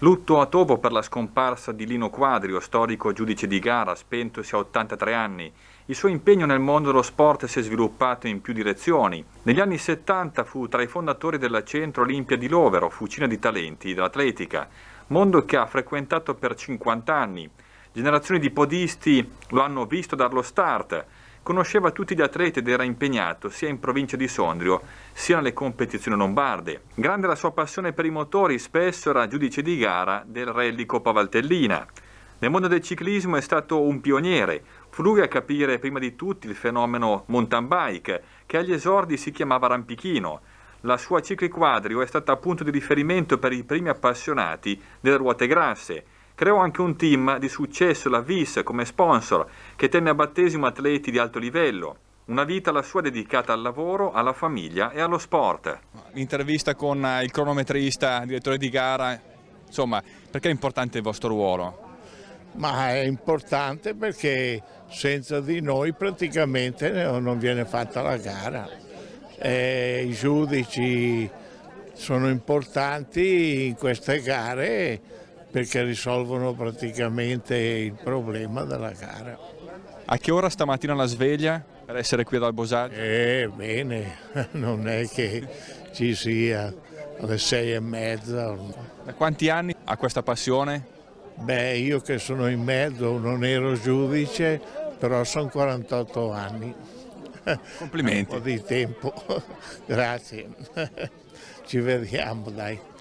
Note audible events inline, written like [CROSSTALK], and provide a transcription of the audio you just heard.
Lutto a Tobo per la scomparsa di Lino Quadrio, storico giudice di gara, spentosi a 83 anni. Il suo impegno nel mondo dello sport si è sviluppato in più direzioni. Negli anni 70 fu tra i fondatori della Centro Olimpia di Lovero, fucina di talenti dell'atletica, mondo che ha frequentato per 50 anni. Generazioni di podisti lo hanno visto dar lo start conosceva tutti gli atleti ed era impegnato sia in provincia di Sondrio sia nelle competizioni lombarde. Grande la sua passione per i motori, spesso era giudice di gara del rally Coppa Valtellina. Nel mondo del ciclismo è stato un pioniere, fu a capire prima di tutti il fenomeno mountain bike, che agli esordi si chiamava rampichino. La sua cicliquadrio è stata punto di riferimento per i primi appassionati delle ruote grasse, Creò anche un team di successo, la VIS, come sponsor, che tenne a battesimo atleti di alto livello. Una vita la sua dedicata al lavoro, alla famiglia e allo sport. L'intervista con eh, il cronometrista, direttore di gara, insomma, perché è importante il vostro ruolo? Ma è importante perché senza di noi praticamente non viene fatta la gara. E I giudici sono importanti in queste gare perché risolvono praticamente il problema della gara. A che ora stamattina la sveglia per essere qui ad Albosaggio? Eh, bene, [LAUGHS] non è che ci sia alle sei e mezza. Da quanti anni ha questa passione? Beh, io che sono in mezzo, non ero giudice, però sono 48 anni. Complimenti. [LAUGHS] Un po' di tempo, [LAUGHS] grazie. Ci vediamo, dai.